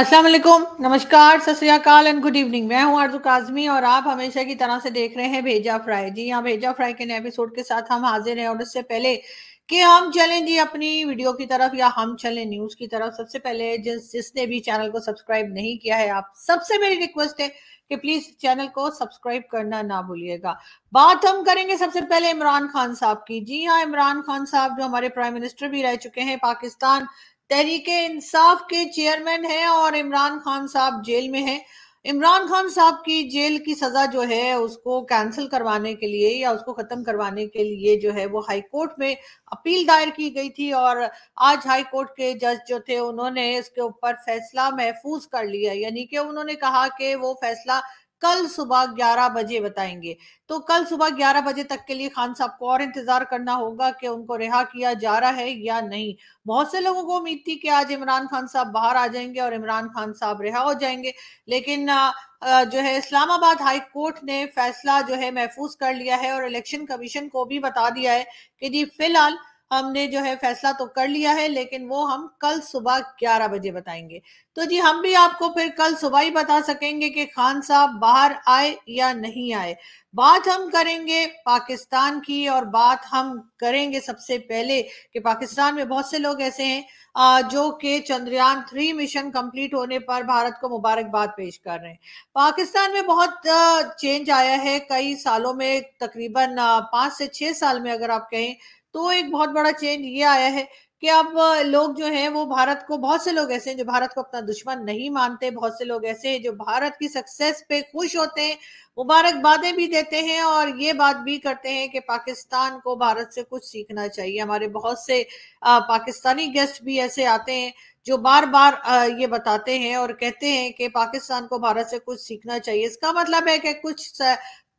अस्सलाम वालेकुम नमस्कार सत एंड गुड इवनिंग मैं हूं अर्जु काजमी और आप हमेशा की तरह से देख रहे हैं भेजा फ्राई जी हाँ भेजा फ्राई के नए एपिसोड के साथ हम हाजिर हैं और इससे पहले कि हम चलें जी अपनी वीडियो की तरफ या हम चलें न्यूज़ की तरफ सबसे पहले जिस जिसने भी चैनल को सब्सक्राइब नहीं किया है आप सबसे मेरी रिक्वेस्ट है कि प्लीज चैनल को सब्सक्राइब करना ना भूलिएगा बात हम करेंगे सबसे पहले इमरान खान साहब की जी हाँ इमरान खान साहब जो हमारे प्राइम मिनिस्टर भी रह चुके हैं पाकिस्तान तहरीक इंसाफ के चेयरमैन हैं और इमरान खान साहब जेल में हैं इमरान खान साहब की जेल की सजा जो है उसको कैंसिल करवाने के लिए या उसको खत्म करवाने के लिए जो है वो हाई कोर्ट में अपील दायर की गई थी और आज हाई कोर्ट के जज जो थे उन्होंने इसके ऊपर फैसला महफूज कर लिया यानी कि उन्होंने कहा कि वो फैसला कल सुबह 11 बजे बताएंगे तो कल सुबह 11 बजे तक के लिए खान साहब को और इंतजार करना होगा कि उनको रिहा किया जा रहा है या नहीं बहुत से लोगों को उम्मीद थी कि आज इमरान खान साहब बाहर आ जाएंगे और इमरान खान साहब रिहा हो जाएंगे लेकिन जो है इस्लामाबाद हाई कोर्ट ने फैसला जो है महफूज कर लिया है और इलेक्शन कमीशन को भी बता दिया है कि जी फिलहाल हमने जो है फैसला तो कर लिया है लेकिन वो हम कल सुबह ग्यारह बजे बताएंगे तो जी हम भी आपको फिर कल सुबह ही बता सकेंगे कि खान साहब बाहर आए या नहीं आए बात हम करेंगे पाकिस्तान की और बात हम करेंगे सबसे पहले कि पाकिस्तान में बहुत से लोग ऐसे हैं जो कि चंद्रयान थ्री मिशन कंप्लीट होने पर भारत को मुबारकबाद पेश कर रहे हैं पाकिस्तान में बहुत चेंज आया है कई सालों में तकरीबन पांच से छह साल में अगर आप कहें तो एक बहुत बड़ा चेंज ये आया है कि अब लोग जो हैं वो भारत को बहुत से लोग ऐसे हैं जो भारत को अपना दुश्मन नहीं मानते बहुत से लोग ऐसे हैं जो भारत की सक्सेस पे खुश होते हैं मुबारकबादें भी देते हैं और ये बात भी करते हैं कि पाकिस्तान को भारत से कुछ सीखना चाहिए हमारे बहुत से पाकिस्तानी गेस्ट भी ऐसे आते हैं जो बार बार ये बताते हैं और कहते हैं कि पाकिस्तान को भारत से कुछ सीखना चाहिए इसका मतलब है कि कुछ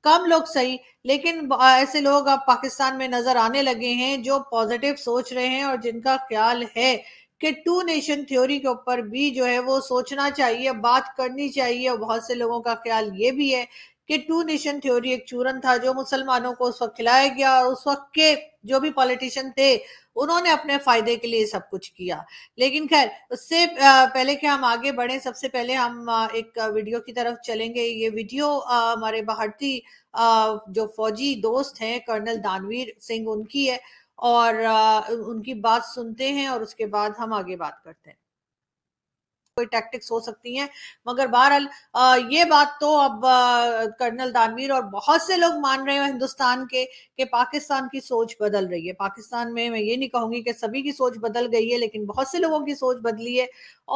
कम लोग सही लेकिन ऐसे लोग अब पाकिस्तान में नजर आने लगे हैं जो पॉजिटिव सोच रहे हैं और जिनका ख्याल है कि टू नेशन थ्योरी के ऊपर भी जो है वो सोचना चाहिए बात करनी चाहिए और बहुत से लोगों का ख्याल ये भी है कि टू नेशन थ्योरी एक चूरन था जो मुसलमानों को उस वक्त खिलाया गया और उस वक्त के जो भी पॉलिटिशियन थे उन्होंने अपने फायदे के लिए सब कुछ किया लेकिन खैर उससे पहले कि हम आगे बढ़े सबसे पहले हम एक वीडियो की तरफ चलेंगे ये वीडियो हमारे भारतीय जो फौजी दोस्त हैं कर्नल दानवीर सिंह उनकी है और उनकी बात सुनते हैं और उसके बाद हम आगे बात करते हैं कोई टैक्टिक्स हो सकती हैं मगर बहरहाल ये बात तो अब कर्नल दानवीर और बहुत से लोग मान रहे हैं हिंदुस्तान के कि पाकिस्तान की सोच बदल रही है पाकिस्तान में मैं ये नहीं कहूंगी कि सभी की सोच बदल गई है लेकिन बहुत से लोगों की सोच बदली है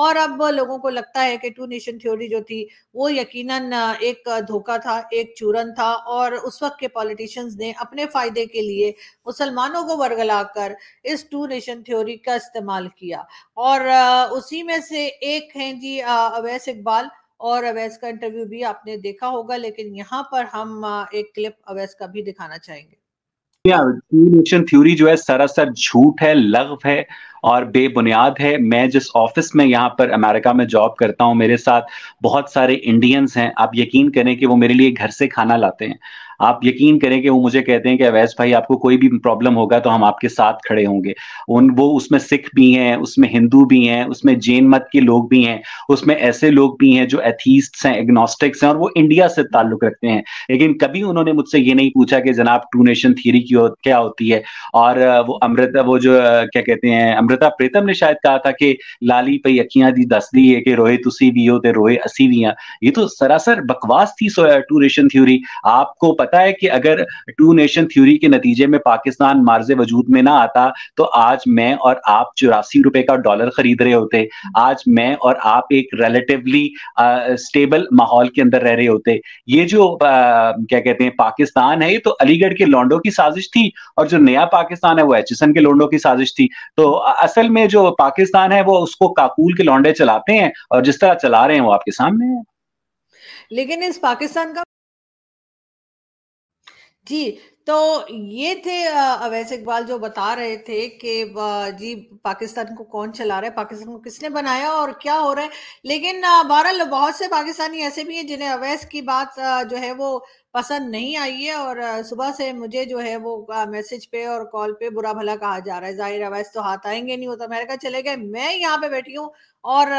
और अब लोगों को लगता है कि टू नेशन थ्योरी जो थी वो यकीन एक धोखा था एक चूरन था और उस वक्त के पॉलिटिशियंस ने अपने फायदे के लिए मुसलमानों को वर्गला कर इस टू नेशन थ्योरी का इस्तेमाल किया और उसी में से एक हैं जी अवैस इकबाल और अवैस का इंटरव्यू भी आपने देखा होगा लेकिन यहाँ पर हम एक क्लिप अवैस का भी दिखाना चाहेंगे थ्योरी जो है सरासर झूठ है लघव है और बेबुनियाद है मैं जिस ऑफिस में यहाँ पर अमेरिका में जॉब करता हूँ मेरे साथ बहुत सारे इंडियंस हैं आप यकीन करें कि वो मेरे लिए घर से खाना लाते हैं आप यकीन करें कि वो मुझे कहते हैं कि अवैस भाई आपको कोई भी प्रॉब्लम होगा तो हम आपके साथ खड़े होंगे उन वो उसमें सिख भी हैं उसमें हिंदू भी हैं उसमें जैन मत के लोग भी हैं उसमें ऐसे लोग भी हैं जो एथीस्ट हैं एग्नोस्टिक्स हैं और वो इंडिया से ताल्लुक रखते हैं लेकिन कभी उन्होंने मुझसे ये नहीं पूछा कि जनाब टू नेशन थ्योरी की हो, क्या होती है और वो अमृता वो जो क्या कहते हैं अमृता प्रीतम ने शायद कहा था कि लाली पई अखियां दी दस दी है कि रोहे तुसी भी हो तो रोहे असी भी ये तो सरासर बकवास थी टू नेशन थ्योरी आपको पता है कि अगर टू नेशन थ्योरी के नतीजे में पाकिस्तान मार्ज वजूद में ना आता तो आज मैं और आप चौरासी रुपए का डॉलर खरीद रहे होते आज मैं और आप एक रिलेटिवली स्टेबल माहौल के अंदर रह रहे होते ये जो आ, क्या कहते हैं पाकिस्तान है ये तो अलीगढ़ के लौंडों की साजिश थी और जो नया पाकिस्तान है वो एचएसएन के लौंडों की साजिश थी तो असल में जो पाकिस्तान है वो उसको काकुल के लौंडे चलाते हैं और जिस तरह चला रहे हैं वो आपके सामने है लेकिन इस पाकिस्तान का जी तो ये थे अवैस इकबाल जो बता रहे थे कि जी पाकिस्तान को कौन चला रहा है पाकिस्तान को किसने बनाया और क्या हो रहा है लेकिन बहरहाल बहुत से पाकिस्तानी ऐसे भी हैं जिन्हें अवैस की बात जो है वो पसंद नहीं आई है और सुबह से मुझे जो है वो मैसेज पे और कॉल पे बुरा भला कहा जा रहा है जाहिर अवैस तो हाथ आएंगे नहीं होता तो अमेरिका चले गए मैं यहाँ पे बैठी हूँ और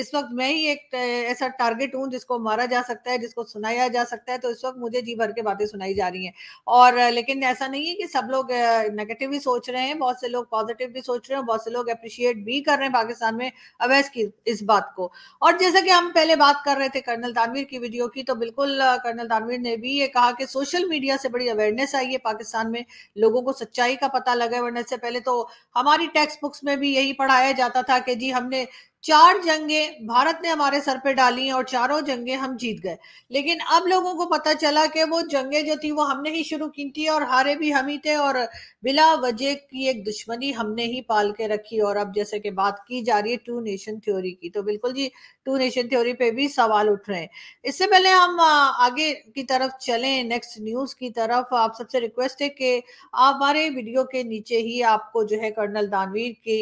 इस वक्त मैं ही एक ऐसा टारगेट हूँ जिसको मारा जा सकता है जिसको सुनाया जा सकता है तो इस वक्त मुझे जी भर के बातें सुनाई जा रही हैं और लेकिन ऐसा नहीं है कि सब लोग नेगेटिव भी सोच रहे हैं बहुत से लोग पॉजिटिव भी सोच रहे हैं बहुत से लोग अप्रिशिएट भी कर रहे हैं पाकिस्तान में अवैस की इस बात को और जैसा कि हम पहले बात कर रहे थे कर्नल तानवीर की वीडियो की तो बिल्कुल कर्नल तानवीर ने भी ये कहा कि सोशल मीडिया से बड़ी अवेयरनेस आई है पाकिस्तान में लोगों को सच्चाई का पता लगा वरना से पहले तो हमारी टेक्स्ट बुक्स में भी यही पढ़ाया जाता था कि जी हमने चार जंगे भारत ने हमारे सर पे डाली और चारों जंगे हम जीत गए लेकिन अब लोगों को पता चला कि वो जंगे जो थी वो हमने ही शुरू की थी और हारे भी हम ही थे और बिला वजह की एक दुश्मनी हमने ही पाल के रखी और अब जैसे कि बात की जा रही है टू नेशन थ्योरी की तो बिल्कुल जी टू नेशन थ्योरी पे भी सवाल उठ रहे हैं इससे पहले हम आगे की तरफ चले नेक्स्ट न्यूज की तरफ आप सबसे रिक्वेस्ट है कि आप हमारे वीडियो के नीचे ही आपको जो है कर्नल दानवीर की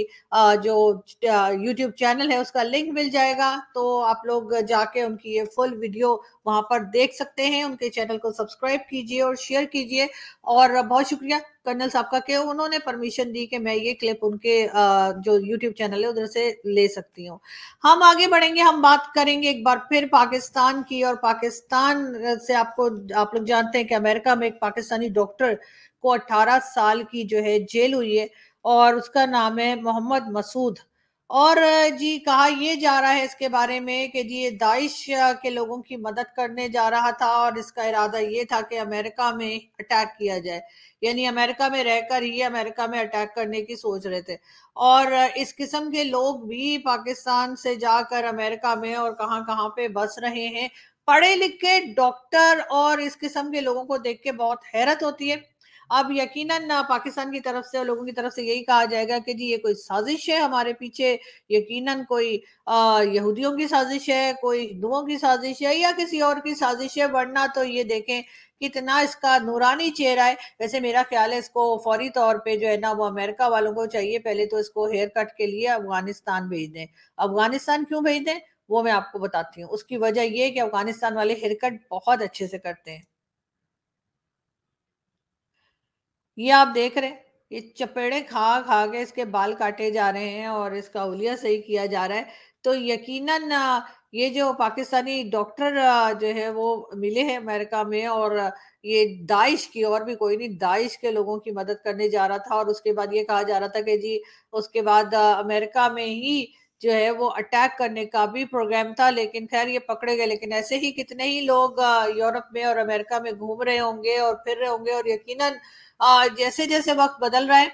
जो यूट्यूब चैनल है उसका लिंक मिल जाएगा तो आप लोग जाके उनकी ये फुल वीडियो वहां पर देख सकते हैं उनके चैनल को सब्सक्राइब कीजिए और शेयर कीजिए और बहुत शुक्रिया कर्नल साहब का कि उन्होंने परमिशन दी कि मैं ये क्लिप उनके जो यूट्यूब चैनल है उधर से ले सकती हूँ हम आगे बढ़ेंगे हम बात करेंगे एक बार फिर पाकिस्तान की और पाकिस्तान से आपको आप लोग जानते हैं कि अमेरिका में एक पाकिस्तानी डॉक्टर को 18 साल की जो है जेल हुई है और उसका नाम है मोहम्मद मसूद और जी कहा यह जा रहा है इसके बारे में कि जी ये दाइश के लोगों की मदद करने जा रहा था और इसका इरादा ये था कि अमेरिका में अटैक किया जाए यानी अमेरिका में रहकर ही अमेरिका में अटैक करने की सोच रहे थे और इस किस्म के लोग भी पाकिस्तान से जाकर अमेरिका में और कहाँ कहाँ पे बस रहे हैं पढ़े लिखे डॉक्टर और इस किस्म के लोगों को देख के बहुत हैरत होती है अब यकीनन पाकिस्तान की तरफ से लोगों की तरफ से यही कहा जाएगा कि जी ये कोई साजिश है हमारे पीछे यकीनन कोई यहूदियों की साजिश है कोई हिंदुओं की साजिश है या किसी और की साजिश है वरना तो ये देखें कितना इसका नूरानी चेहरा है वैसे मेरा ख्याल है इसको फौरी तौर पे जो है ना वो अमेरिका वालों को चाहिए पहले तो इसको हेयर कट के लिए अफगानिस्तान भेज दें अफगानिस्तान क्यों भेज दें वो मैं आपको बताती हूँ उसकी वजह यह कि अफगानिस्तान वाले हेयर कट बहुत अच्छे से करते हैं ये आप देख रहे हैं ये चपेड़े खा खा के इसके बाल काटे जा रहे हैं और इसका उलिया सही किया जा रहा है तो यकीनन ये जो पाकिस्तानी डॉक्टर जो है वो मिले हैं अमेरिका में और ये दाइश की और भी कोई नहीं दाइश के लोगों की मदद करने जा रहा था और उसके बाद ये कहा जा रहा था कि जी उसके बाद अमेरिका में ही जो है वो अटैक करने का भी प्रोग्राम था लेकिन खैर ये पकड़े गए लेकिन ऐसे ही कितने ही लोग यूरोप में और अमेरिका में घूम रहे होंगे और फिर रहे होंगे और यकीनन जैसे जैसे वक्त बदल रहा है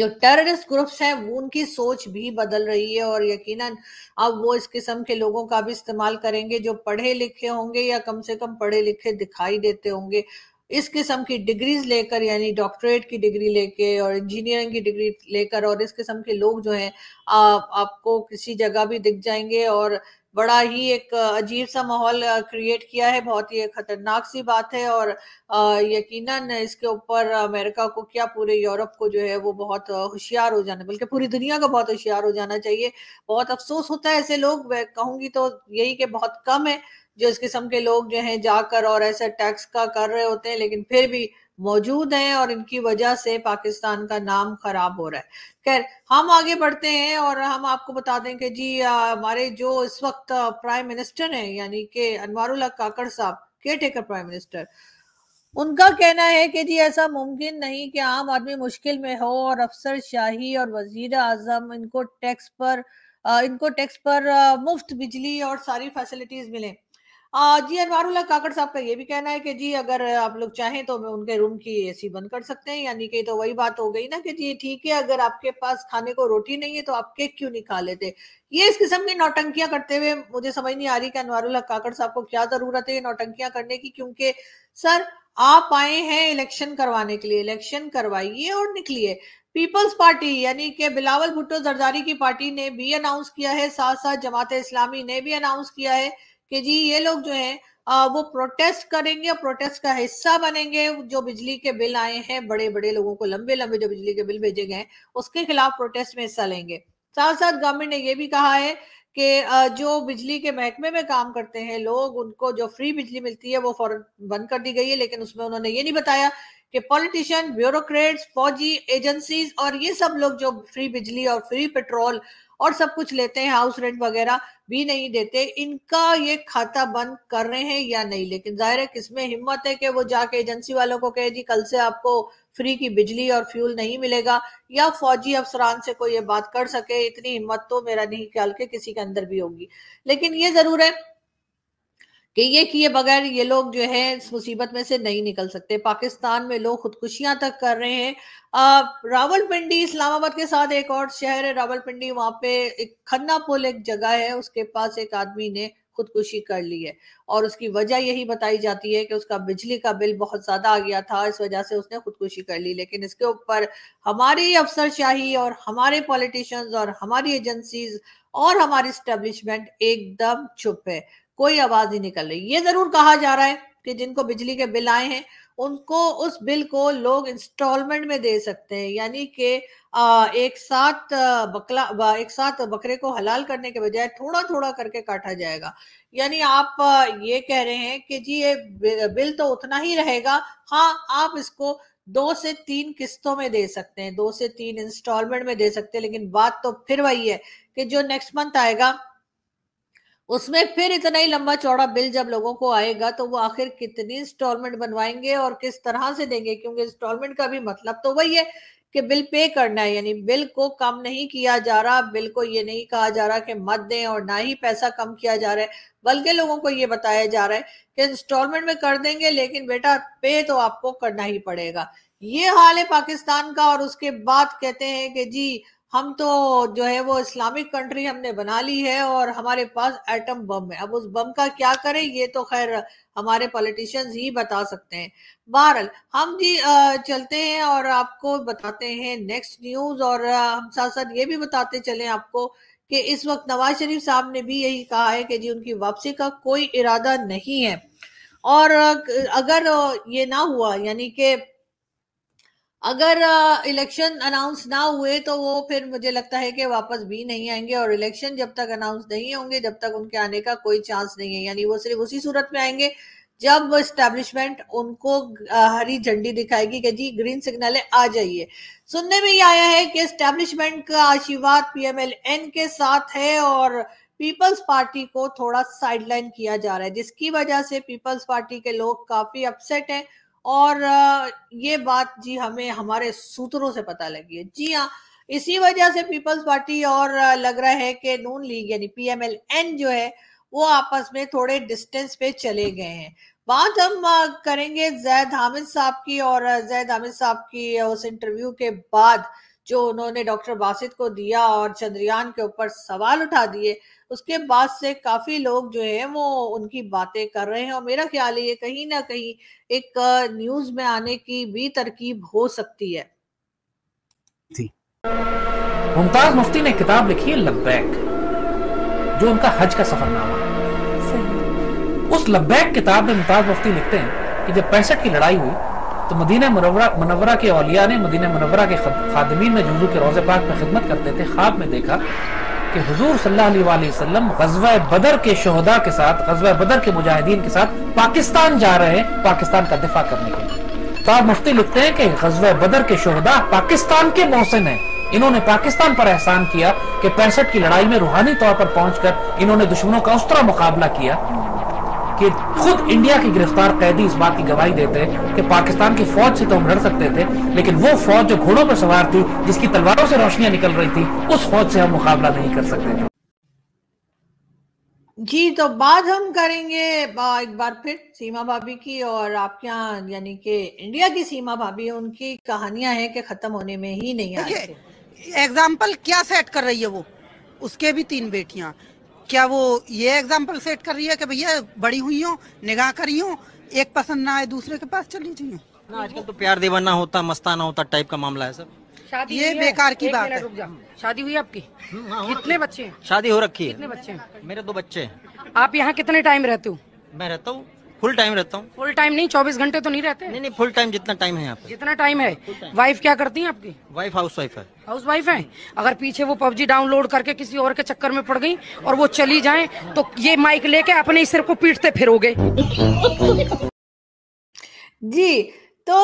जो टेररिस्ट ग्रुप्स हैं वो उनकी सोच भी बदल रही है और यकीनन अब वो इस किस्म के लोगों का भी इस्तेमाल करेंगे जो पढ़े लिखे होंगे या कम से कम पढ़े लिखे दिखाई देते होंगे इस किस्म की डिग्रीज लेकर यानी डॉक्टरेट की डिग्री लेके और इंजीनियरिंग की डिग्री लेकर और इस किस्म के लोग जो हैं आप आपको किसी जगह भी दिख जाएंगे और बड़ा ही एक अजीब सा माहौल क्रिएट किया है बहुत ही खतरनाक सी बात है और यकीनन इसके ऊपर अमेरिका को क्या पूरे यूरोप को जो है वो बहुत होशियार हो जाना बल्कि पूरी दुनिया को बहुत होशियार हो जाना चाहिए बहुत अफसोस होता है ऐसे लोग कहूंगी तो यही कि बहुत कम है जो इस किस्म के लोग जो हैं जाकर और ऐसे टैक्स का कर रहे होते हैं लेकिन फिर भी मौजूद हैं और इनकी वजह से पाकिस्तान का नाम खराब हो रहा है खैर हम आगे बढ़ते हैं और हम आपको बता दें कि जी हमारे जो इस वक्त प्राइम मिनिस्टर हैं यानी के अनवारुल्ला काकड़ साहब केयर टेकर प्राइम मिनिस्टर उनका कहना है कि जी ऐसा मुमकिन नहीं कि आम आदमी मुश्किल में हो और अफसर शाही और वजीर आजम इनको टैक्स पर इनको टैक्स पर मुफ्त बिजली और सारी फैसिलिटीज मिले जी अनवारुल्ला काकड़ साहब का ये भी कहना है कि जी अगर आप लोग चाहें तो उनके रूम की एसी बंद कर सकते हैं यानी कि तो वही बात हो गई ना कि जी ठीक है अगर आपके पास खाने को रोटी नहीं है तो आप केक क्यों नहीं खा लेते ये इस किस्म की नौटंकियां करते हुए मुझे समझ नहीं आ रही कि अनवारुल्ला काकड़ साहब को क्या जरूरत है ये नौटंकियां करने की क्योंकि सर आप आए हैं इलेक्शन करवाने के लिए इलेक्शन करवाइए और निकलिए पीपल्स पार्टी यानी कि बिलावल भुट्टो जरदारी की पार्टी ने भी अनाउंस किया है साथ साथ जमात इस्लामी ने भी अनाउंस किया है कि जी ये लोग जो है वो प्रोटेस्ट करेंगे प्रोटेस्ट का हिस्सा बनेंगे जो बिजली के बिल आए हैं बड़े बड़े लोगों को लंबे लंबे जो बिजली के बिल भेजे गए हैं उसके खिलाफ प्रोटेस्ट में हिस्सा लेंगे साथ साथ गवर्नमेंट ने ये भी कहा है कि जो बिजली के महकमे में काम करते हैं लोग उनको जो फ्री बिजली मिलती है वो फौरन बंद कर दी गई है लेकिन उसमें उन्होंने ये नहीं बताया कि पॉलिटिशियन ब्यूरोक्रेट्स फौजी एजेंसीज और ये सब लोग जो फ्री बिजली और फ्री पेट्रोल और सब कुछ लेते हैं हाउस रेंट वगैरह भी नहीं देते इनका ये खाता बंद कर रहे हैं या नहीं लेकिन जाहिर है किसमें हिम्मत है कि वो जाके एजेंसी वालों को कहे जी कल से आपको फ्री की बिजली और फ्यूल नहीं मिलेगा या फौजी अफसरान से कोई ये बात कर सके इतनी हिम्मत तो मेरा नहीं ख्याल के किसी के अंदर भी होगी लेकिन ये जरूर है कि ये किए बगैर ये लोग जो है इस मुसीबत में से नहीं निकल सकते पाकिस्तान में लोग खुदकुशियां तक कर रहे हैं रावलपिंडी इस्लामाबाद के साथ एक और शहर है रावलपिंडी वहां पे एक खन्ना पुल एक जगह है उसके पास एक आदमी ने खुदकुशी कर ली है और उसकी वजह यही बताई जाती है कि उसका बिजली का बिल बहुत ज्यादा आ गया था इस वजह से उसने खुदकुशी कर ली लेकिन इसके ऊपर हमारी अफसरशाही और हमारे पॉलिटिशियंस और हमारी एजेंसीज और हमारी स्टेब्लिशमेंट एकदम चुप है कोई आवाज नहीं निकल रही ये जरूर कहा जा रहा है कि जिनको बिजली के बिल आए हैं उनको उस बिल को लोग इंस्टॉलमेंट में दे सकते हैं यानी कि एक साथ बकला एक साथ बकरे को हलाल करने के बजाय थोड़ा थोड़ा करके काटा जाएगा यानी आप ये कह रहे हैं कि जी ये बिल तो उतना ही रहेगा हाँ आप इसको दो से तीन किस्तों में दे सकते हैं दो से तीन इंस्टॉलमेंट में दे सकते हैं लेकिन बात तो फिर वही है कि जो नेक्स्ट मंथ आएगा उसमें फिर इतना ही लंबा चौड़ा बिल जब लोगों को आएगा तो वो आखिर कितनी इंस्टॉलमेंट बनवाएंगे और किस तरह से देंगे क्योंकि इंस्टॉलमेंट का भी मतलब तो वही है कि बिल पे करना है यानी बिल को कम नहीं किया जा रहा बिल को ये नहीं कहा जा रहा कि मत दें और ना ही पैसा कम किया जा रहा है बल्कि लोगों को ये बताया जा रहा है कि इंस्टॉलमेंट में कर देंगे लेकिन बेटा पे तो आपको करना ही पड़ेगा ये हाल है पाकिस्तान का और उसके बाद कहते हैं कि जी हम तो जो है वो इस्लामिक कंट्री हमने बना ली है और हमारे पास एटम बम है अब उस बम का क्या करें ये तो खैर हमारे पॉलिटिशियंस ही बता सकते हैं बहरल हम जी चलते हैं और आपको बताते हैं नेक्स्ट न्यूज और हम साथ साथ ये भी बताते चले आपको कि इस वक्त नवाज शरीफ साहब ने भी यही कहा है कि जी उनकी वापसी का कोई इरादा नहीं है और अगर ये ना हुआ यानी कि अगर इलेक्शन अनाउंस ना हुए तो वो फिर मुझे लगता है कि वापस भी नहीं आएंगे और इलेक्शन जब तक अनाउंस नहीं होंगे जब तक उनके आने का कोई चांस नहीं है यानी वो सिर्फ उसी सूरत में आएंगे जब स्टैब्लिशमेंट उनको हरी झंडी दिखाएगी कि जी ग्रीन सिग्नल है आ जाइए सुनने में ये आया है कि स्टैब्लिशमेंट का आशीर्वाद पीएमएलएन के साथ है और पीपल्स पार्टी को थोड़ा साइडलाइन किया जा रहा है जिसकी वजह से पीपल्स पार्टी के लोग काफी अपसेट हैं और ये बात जी हमें हमारे सूत्रों से पता लगी है जी हाँ इसी वजह से पीपल्स पार्टी और लग रहा है कि नून लीग यानी पीएमएलएन जो है वो आपस में थोड़े डिस्टेंस पे चले गए हैं बात हम करेंगे जैद हामिद साहब की और जैद हामिद साहब की उस इंटरव्यू के बाद जो उन्होंने डॉक्टर बासित को दिया और चंद्रयान के ऊपर सवाल उठा दिए उसके बाद से काफी लोग जो है वो उनकी बातें कर रहे हैं और मेरा ख्याल है ये कहीं ना कहीं एक न्यूज में आने की भी तरकीब हो सकती है थी मुमताज मुफ्ती ने किताब लिखी है लब्बैक जो उनका हज का सफरनामा है उस लब्बैक किताब में मुमताज मुफ्ती लिखते हैं कि जब पैंसठ की लड़ाई हुई तो मदीना मनवरा मनवरा के अलिया ने मदीना मनवरा के खादमी में जुजू के रोज़े पाक में खिदमत करते थे ख्वाब में देखा कि हजूर सल्लाम गजवा बदर के शहदा के साथ गजवा बदर के मुजाहिदीन के साथ पाकिस्तान जा रहे हैं पाकिस्तान का दिफा करने के लिए तो आप मुफ्ती लिखते हैं कि गजवा बदर के शहदा पाकिस्तान के मोहसिन है इन्होंने पाकिस्तान पर एहसान किया कि पैंसठ की लड़ाई में रूहानी तौर पर पहुंचकर इन्होंने दुश्मनों का उस तरह मुकाबला किया कि खुद इंडिया की गिरफ्तार कैदी इस बात की गवाही देते हैं कि पाकिस्तान की फौज से तो हम लड़ सकते थे लेकिन वो फौज जो घोड़ों पर सवार थी जिसकी तलवारों से रोशनियां निकल रही थी उस फौज से हम मुकाबला नहीं कर सकते थे जी तो बात हम करेंगे एक बार फिर सीमा भाभी की और आपके यहाँ यानी कि इंडिया की सीमा भाभी उनकी कहानियां हैं कि खत्म होने में ही नहीं आ एग्जाम्पल क्या सेट कर रही है वो उसके भी तीन बेटियां क्या वो ये एग्जाम्पल सेट कर रही है कि भैया बड़ी हुई हो निगाह करी हो एक पसंद ना आए दूसरे के पास चली जाइए आजकल तो प्यार देवाना होता मस्ताना होता टाइप का मामला है सर ये बेकार की बात है शादी हुई आपकी हम्म, हाँ, कितने बच्चे हैं शादी हो रखी है कितने बच्चे हैं मेरे दो बच्चे हैं आप यहाँ कितने टाइम रहते हो मैं रहता हूँ फुल टाइम रहता हूँ फुल टाइम नहीं चौबीस घंटे तो नहीं रहते नहीं नहीं फुल टाइम जितना टाइम है यहाँ जितना टाइम है वाइफ क्या करती है आपकी वाइफ हाउस वाइफ है हाउस वाइफ है अगर पीछे वो पबजी डाउनलोड करके किसी और के चक्कर में पड़ गई और वो चली जाए तो ये माइक लेके अपने सिर को पीटते फिरोगे जी तो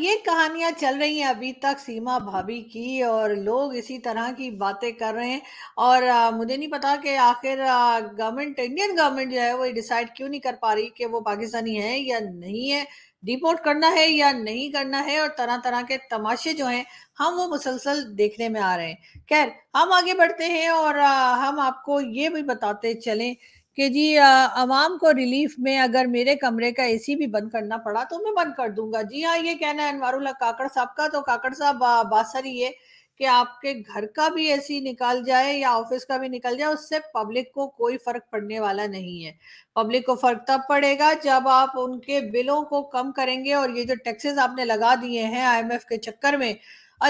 ये कहानियां चल रही हैं अभी तक सीमा भाभी की और लोग इसी तरह की बातें कर रहे हैं और मुझे नहीं पता कि आखिर गवर्नमेंट इंडियन गवर्नमेंट जो है वो डिसाइड क्यों नहीं कर पा रही कि वो पाकिस्तानी है या नहीं है डिपोर्ट करना है या नहीं करना है और तरह तरह के तमाशे जो हैं हम वो मुसलसल देखने में आ रहे हैं खैर हम आगे बढ़ते हैं और हम आपको ये भी बताते चलें कि जी आवाम को रिलीफ में अगर मेरे कमरे का एसी भी बंद करना पड़ा तो मैं बंद कर दूंगा जी हाँ ये कहना है अनवारुल्ला काकड़ साहब का तो काकड़ साहब बात ये कि आपके घर का भी एसी निकाल जाए या ऑफिस का भी निकल जाए उससे पब्लिक को कोई फर्क पड़ने वाला नहीं है पब्लिक को फर्क तब पड़ेगा जब आप उनके बिलों को कम करेंगे और ये जो टैक्सेस आपने लगा दिए हैं आईएमएफ के चक्कर में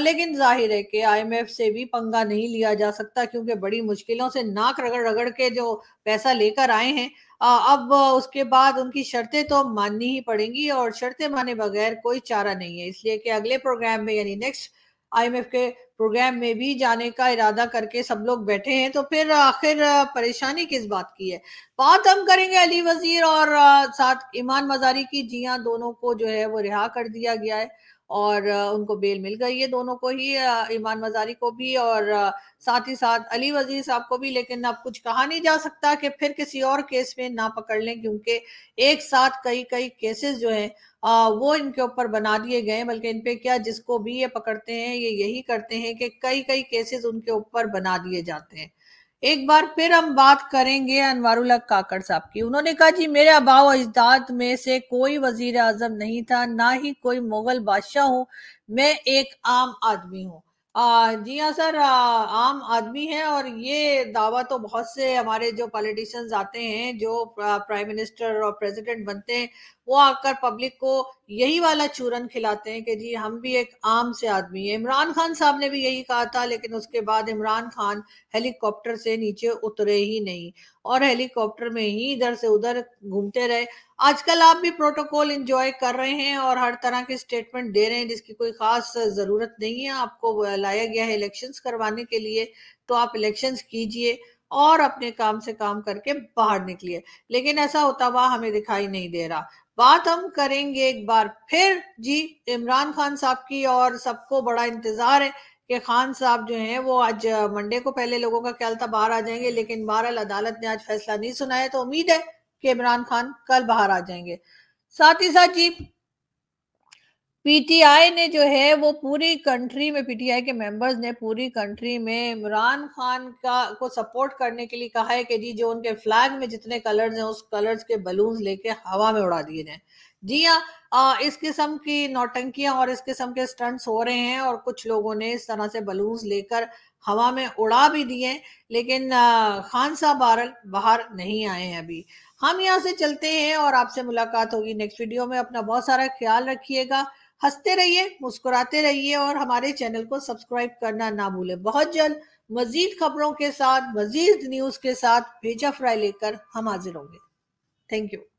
लेकिन जाहिर है कि आईएमएफ से भी पंगा नहीं लिया जा सकता क्योंकि बड़ी मुश्किलों से नाक रगड़ रगड़ के जो पैसा लेकर आए हैं अब उसके बाद उनकी शर्तें तो माननी ही पड़ेंगी और शर्तें माने बगैर कोई चारा नहीं है इसलिए कि अगले प्रोग्राम में यानी नेक्स्ट आईएमएफ के प्रोग्राम में भी जाने का इरादा करके सब लोग बैठे हैं तो फिर आखिर परेशानी किस बात की है बात हम करेंगे अली वजीर और साथ ईमान मजारी की जिया हाँ, दोनों को जो है वो रिहा कर दिया गया है और उनको बेल मिल गई है दोनों को ही ईमान मजारी को भी और साथ ही साथ अली वजीर साहब को भी लेकिन अब कुछ कहा नहीं जा सकता कि फिर किसी और केस में ना पकड़ लें क्योंकि एक साथ कई कई केसेस जो हैं वो इनके ऊपर बना दिए गए बल्कि इन पे क्या जिसको भी ये पकड़ते हैं ये यही करते हैं कि कई कई केसेस उनके ऊपर बना दिए जाते हैं एक बार फिर हम बात करेंगे अनवारुल्ला काकड़ साहब की उन्होंने कहा जी मेरे अबाव अजदाद में से कोई वजीर आजम नहीं था ना ही कोई मुगल बादशाह हूँ मैं एक आम आदमी हूँ जी हाँ सर आ, आम आदमी है और ये दावा तो बहुत से हमारे जो पॉलिटिशियंस आते हैं जो प्राइम मिनिस्टर और प्रेसिडेंट बनते हैं वो आकर पब्लिक को यही वाला चूरन खिलाते हैं कि जी हम भी एक आम से आदमी है इमरान खान साहब ने भी यही कहा था लेकिन उसके बाद इमरान खान हेलीकॉप्टर से नीचे उतरे ही नहीं और हेलीकॉप्टर में ही इधर से उधर घूमते रहे आजकल आप भी प्रोटोकॉल इंजॉय कर रहे हैं और हर तरह के स्टेटमेंट दे रहे हैं जिसकी कोई खास ज़रूरत नहीं है आपको लाया गया है इलेक्शंस करवाने के लिए तो आप इलेक्शंस कीजिए और अपने काम से काम करके बाहर निकलिए लेकिन ऐसा होता हुआ हमें दिखाई नहीं दे रहा बात हम करेंगे एक बार फिर जी इमरान खान साहब की और सबको बड़ा इंतजार है कि खान साहब जो हैं वो आज मंडे को पहले लोगों का ख्याल था बाहर आ जाएंगे लेकिन बहरहाल अदालत ने आज फैसला नहीं सुनाया तो उम्मीद है कि इमरान खान कल बाहर आ जाएंगे साथ ही साथ जी पीटीआई ने जो है वो पूरी कंट्री में पीटीआई के मेंबर्स ने पूरी कंट्री में इमरान खान का को सपोर्ट करने के लिए कहा है कि जी जो उनके फ्लैग में जितने कलर्स हैं उस कलर्स के बलून्स लेके हवा में उड़ा दिए जाए जी हाँ इस किस्म की नौटंकियां और इस किस्म के स्टंट्स हो रहे हैं और कुछ लोगों ने इस तरह से बलून्स लेकर हवा में उड़ा भी दिए लेकिन खान साहब बारल बाहर नहीं आए हैं अभी हम यहाँ से चलते हैं और आपसे मुलाकात होगी नेक्स्ट वीडियो में अपना बहुत सारा ख्याल रखिएगा हंसते रहिए मुस्कुराते रहिए और हमारे चैनल को सब्सक्राइब करना ना भूलें बहुत जल्द मजीद खबरों के साथ मजीद न्यूज के साथ भेजा फ्राई लेकर हम हाजिर होंगे थैंक यू